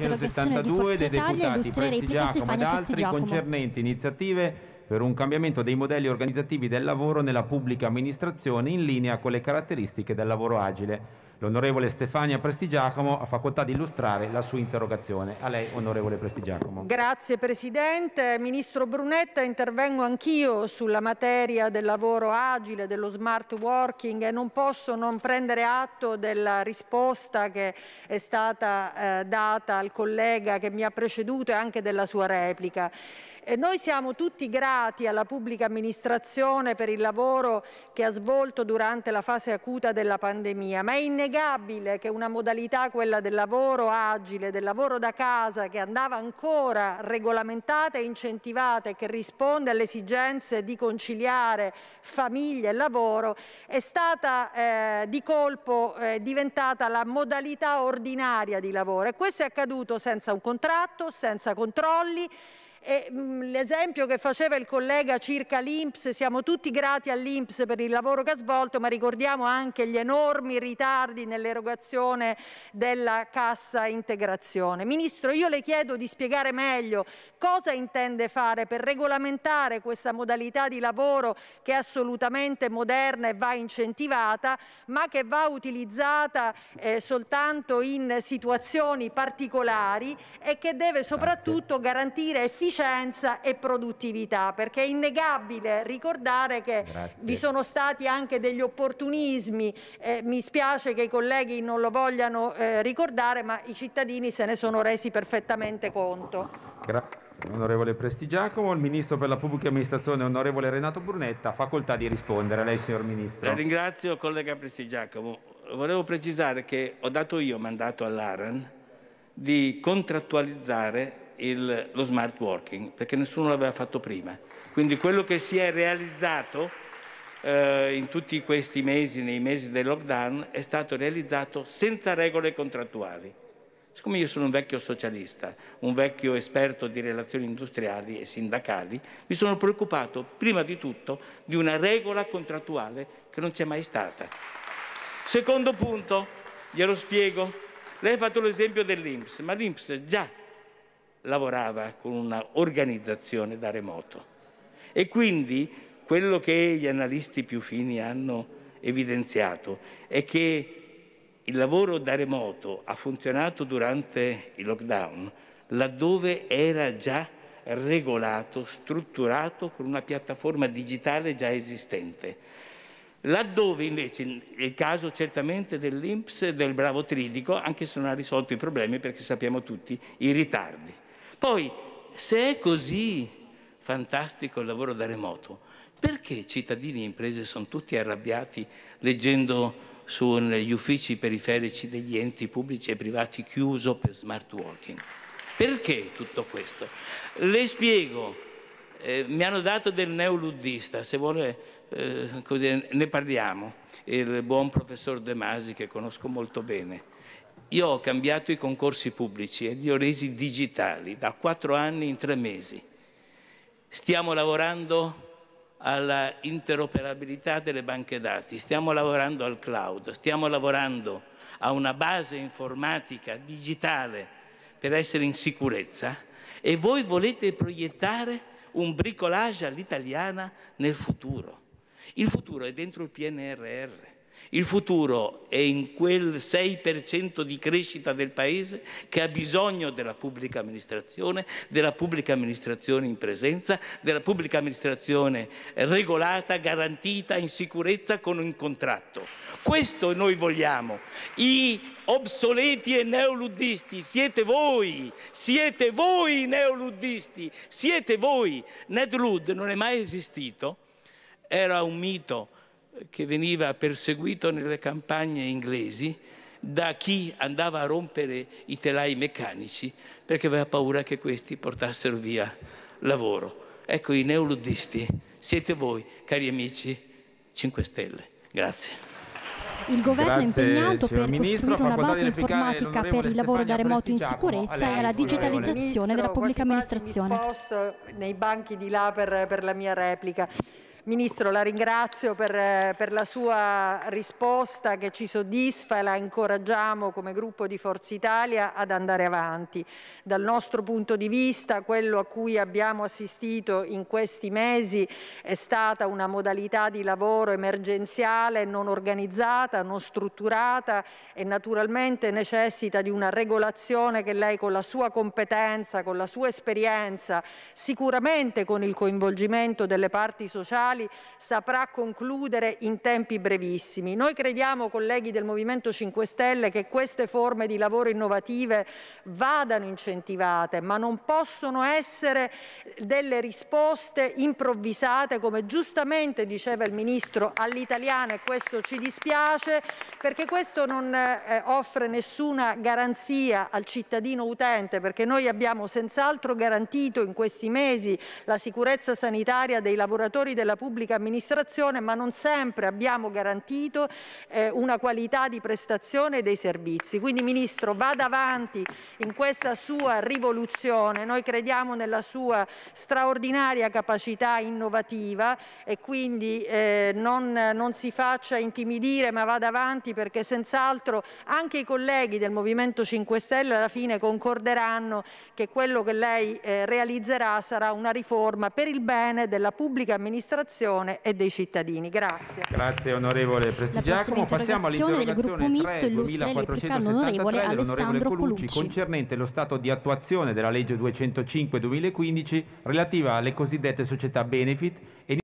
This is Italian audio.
172 dei deputati Prestigiacomo ed altri concernenti iniziative per un cambiamento dei modelli organizzativi del lavoro nella pubblica amministrazione in linea con le caratteristiche del lavoro agile. L'onorevole Stefania Prestigiacomo ha facoltà di illustrare la sua interrogazione. A lei, onorevole Prestigiacomo. Grazie Presidente. Ministro Brunetta, intervengo anch'io sulla materia del lavoro agile, dello smart working e non posso non prendere atto della risposta che è stata eh, data al collega che mi ha preceduto e anche della sua replica. E noi siamo tutti grati alla pubblica amministrazione per il lavoro che ha svolto durante la fase acuta della pandemia, ma è innegabile innegabile che una modalità, quella del lavoro agile, del lavoro da casa, che andava ancora regolamentata e incentivata e che risponde alle esigenze di conciliare famiglia e lavoro, è stata eh, di colpo eh, diventata la modalità ordinaria di lavoro. E questo è accaduto senza un contratto, senza controlli, Mm, l'esempio che faceva il collega circa l'Inps, siamo tutti grati all'Inps per il lavoro che ha svolto, ma ricordiamo anche gli enormi ritardi nell'erogazione della cassa integrazione. Ministro, io le chiedo di spiegare meglio cosa intende fare per regolamentare questa modalità di lavoro che è assolutamente moderna e va incentivata, ma che va utilizzata eh, soltanto in situazioni particolari e che deve soprattutto garantire efficacia efficienza e produttività, perché è innegabile ricordare che Grazie. vi sono stati anche degli opportunismi, eh, mi spiace che i colleghi non lo vogliano eh, ricordare, ma i cittadini se ne sono resi perfettamente conto. Grazie. Onorevole Prestigiacomo, il Ministro per la Pubblica Amministrazione, onorevole Renato Brunetta, facoltà di rispondere. A lei, signor Ministro. La ringrazio, collega Prestigiacomo. Volevo precisare che ho dato io mandato all'ARAN di contrattualizzare il, lo smart working, perché nessuno l'aveva fatto prima. Quindi quello che si è realizzato eh, in tutti questi mesi, nei mesi del lockdown, è stato realizzato senza regole contrattuali. Siccome io sono un vecchio socialista, un vecchio esperto di relazioni industriali e sindacali, mi sono preoccupato prima di tutto di una regola contrattuale che non c'è mai stata. Secondo punto, glielo spiego, lei ha fatto l'esempio dell'Inps, ma l'Inps già lavorava con un'organizzazione da remoto. E quindi quello che gli analisti più fini hanno evidenziato è che il lavoro da remoto ha funzionato durante il lockdown laddove era già regolato, strutturato con una piattaforma digitale già esistente. Laddove invece è il caso certamente dell'Inps e del Bravo Tridico, anche se non ha risolto i problemi perché sappiamo tutti i ritardi. Poi, se è così fantastico il lavoro da remoto, perché cittadini e imprese sono tutti arrabbiati leggendo sugli uffici periferici degli enti pubblici e privati chiuso per smart working? Perché tutto questo? Le spiego, eh, mi hanno dato del neoluddista, se vuole eh, così, ne parliamo, il buon professor De Masi che conosco molto bene. Io ho cambiato i concorsi pubblici e li ho resi digitali da quattro anni in tre mesi. Stiamo lavorando alla interoperabilità delle banche dati, stiamo lavorando al cloud, stiamo lavorando a una base informatica digitale per essere in sicurezza e voi volete proiettare un bricolage all'italiana nel futuro. Il futuro è dentro il PNRR. Il futuro è in quel 6% di crescita del Paese che ha bisogno della pubblica amministrazione, della pubblica amministrazione in presenza, della pubblica amministrazione regolata, garantita, in sicurezza, con un contratto. Questo noi vogliamo. I obsoleti e neoluddisti siete voi, siete voi i neoluddisti, siete voi. Ned Ludd non è mai esistito, era un mito che veniva perseguito nelle campagne inglesi da chi andava a rompere i telai meccanici perché aveva paura che questi portassero via lavoro. Ecco i neoluddisti, siete voi, cari amici 5 Stelle. Grazie. Il governo è impegnato per Ministro, costruire una base informatica per il lavoro da remoto in sicurezza e la digitalizzazione Ministro, della pubblica amministrazione. Posto nei banchi di là per, per la mia replica. Ministro, la ringrazio per, eh, per, la sua risposta che ci soddisfa e la incoraggiamo come gruppo di Forza Italia ad andare avanti. Dal nostro punto di vista, quello a cui abbiamo assistito in questi mesi è stata una modalità di lavoro emergenziale, non organizzata, non strutturata e naturalmente necessita di una regolazione che lei con la sua competenza, con la sua esperienza, sicuramente con il coinvolgimento delle parti sociali, elettorali saprà concludere in tempi brevissimi. Noi crediamo, colleghi del Movimento 5 Stelle, che queste forme di lavoro innovative vadano incentivate, ma non possono essere delle risposte improvvisate, come giustamente diceva il Ministro all'italiana e questo ci dispiace, perché questo non eh, offre nessuna garanzia al cittadino utente, perché noi abbiamo senz'altro garantito in questi mesi la sicurezza sanitaria dei lavoratori della pubblica amministrazione, ma non sempre abbiamo garantito eh, una qualità di prestazione dei servizi. Quindi Ministro, vada avanti in questa sua rivoluzione, noi crediamo nella sua straordinaria capacità innovativa e quindi eh, non, non si faccia intimidire ma vada avanti perché senz'altro anche i colleghi del Movimento 5 Stelle alla fine concorderanno che quello che lei eh, realizzerà sarà una riforma per il bene della pubblica amministrazione dell'amministrazione e dei cittadini. Grazie. Grazie onorevole Prestigiacomo. Passiamo all'interrogazione 3 2473 dell'onorevole Colucci concernente lo stato di attuazione della legge 205 2015 relativa alle cosiddette società benefit e